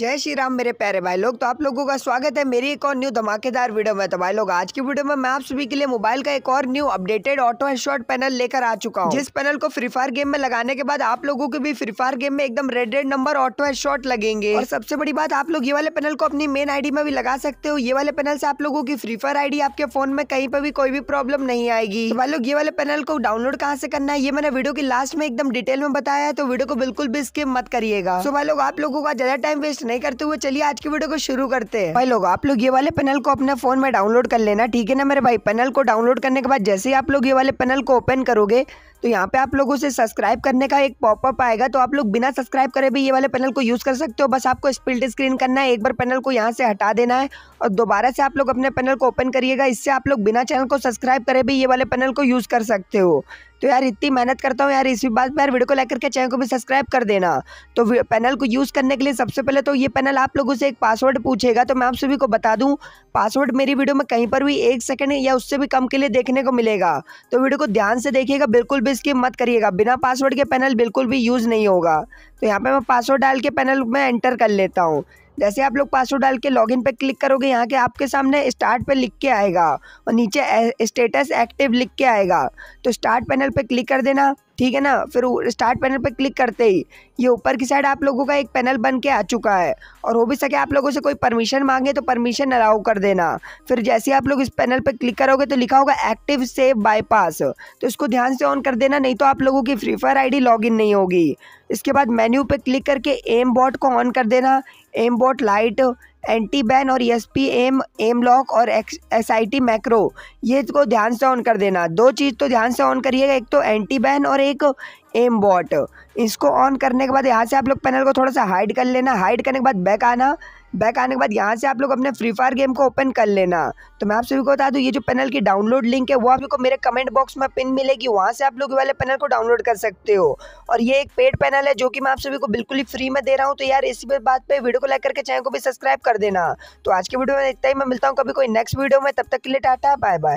जय श्री राम मेरे प्यारे भाई लोग तो आप लोगों का स्वागत है मेरी एक और न्यू धमाकेदार वीडियो में तो भाई लोग आज की वीडियो में मैं आप सभी के लिए मोबाइल का एक और new updated auto headshot panel लेकर आ चुका हूँ जिस पैनल को फ्री फायर गेम में लगाने के बाद आप लोगों के भी फ्री फायर गेम में एकदम red red number auto headshot लगेंगे और सबसे बड़ी बात आप लोग ये वाले पैनल को अपनी मेन आई में भी लगा सकते हो ये वाले पैनल से आप लोगों की फ्री फायर आई आपके फोन में कहीं पर भी कोई भी प्रॉब्लम नहीं आएगी तो भाई लोग ये वाले पैनल को डाउनलोड कहाँ से करना है ये मैंने वीडियो की लास्ट में एकदम डिटेल में बताया है तो वीडियो को बिल्कुल भी स्किप मत करिएगा तो भाई लोग आप लोगों का ज्यादा टाइम वेस्ट नहीं करते हुए चलिए आज की वीडियो को शुरू करते हैं भाई लोग आप लोग ये वाले पैनल को अपने फोन में डाउनलोड कर लेना ठीक है ना मेरे भाई पैनल को डाउनलोड करने के बाद जैसे ही आप लोग ये वाले पैनल को ओपन करोगे तो यहाँ पे आप लोगों से सब्सक्राइब करने का एक पॉपअप आएगा तो आप लोग बिना सब्सक्राइब करे भी ये वाले पैनल को यूज़ कर सकते हो बस आपको स्प्लिट स्क्रीन करना है एक बार पैनल को यहाँ से हटा देना है और दोबारा से आप लोग अपने पैनल को ओपन करिएगा इससे आप लोग बिना चैनल को सब्सक्राइब करे भी ये वाले पैनल को यूज़ कर सकते हो तो यार इतनी मेहनत करता हूँ यार इसी बात पर यार वीडियो को लाइक करके चैनल को भी सब्सक्राइब कर देना तो पैनल को यूज़ करने के लिए सबसे पहले तो ये पैनल आप लोगों से एक पासवर्ड पूछेगा तो मैं आप सभी को बता दूँ पासवर्ड मेरी वीडियो में कहीं पर भी एक सेकेंड या उससे भी कम के लिए देखने को मिलेगा तो वीडियो को ध्यान से देखिएगा बिल्कुल भी इसकी मत करिएगा बिना पासवर्ड के पैनल बिल्कुल भी यूज़ नहीं होगा तो यहाँ पर मैं पासवर्ड डाल के पैनल में एंटर कर लेता हूँ जैसे आप लोग पासवर्ड डाल के लॉगिन पे क्लिक करोगे यहाँ के आपके सामने स्टार्ट पे लिख के आएगा और नीचे स्टेटस एक्टिव लिख के आएगा तो स्टार्ट पैनल पे क्लिक कर देना ठीक है ना फिर स्टार्ट पैनल पर क्लिक करते ही ये ऊपर की साइड आप लोगों का एक पैनल बन के आ चुका है और हो भी सके आप लोगों से कोई परमिशन मांगे तो परमिशन अलाउ कर देना फिर जैसे ही आप लोग इस पैनल पर क्लिक करोगे तो लिखा होगा एक्टिव सेव बाईपास तो इसको ध्यान से ऑन कर देना नहीं तो आप लोगों की फ्री फायर आई इन नहीं होगी इसके बाद मेन्यू पर क्लिक करके एम बॉट को ऑन कर देना aim bot light anti ban और S e P M M lock और एस आई टी मैक्रो ये को ध्यान से ऑन कर देना दो चीज़ तो ध्यान से ऑन करिएगा एक तो एंटी बैन और एक एम बॉट इसको ऑन करने के बाद यहाँ से आप लोग पैनल को थोड़ा सा हाइड कर लेना हाइड करने के बाद बैक आना बैक आने के बाद यहाँ से आप लोग अपने फ्री फायर गेम को ओपन कर लेना तो मैं आप सभी को बता दूँ ये जो पैनल की डाउनलोड लिंक है वो आप लोग को मेरे कमेंट बॉक्स में पिन मिलेगी वहाँ से आप लोग वाले पैनल को डाउनलोड कर सकते हो और ये एक पेड पैनल है जो कि मैं आप सभी को बिल्कुल ही फ्री में दे रहा हूँ तो यार इसी बात पर वीडियो को लाइक करके चैनल को भी सब्सक्राइब कर देना तो आज की वीडियो में इतना ही मैं मिलता हूँ कभी कोई नेक्स्ट वीडियो में तब तक के लिए टाटा बाय बाय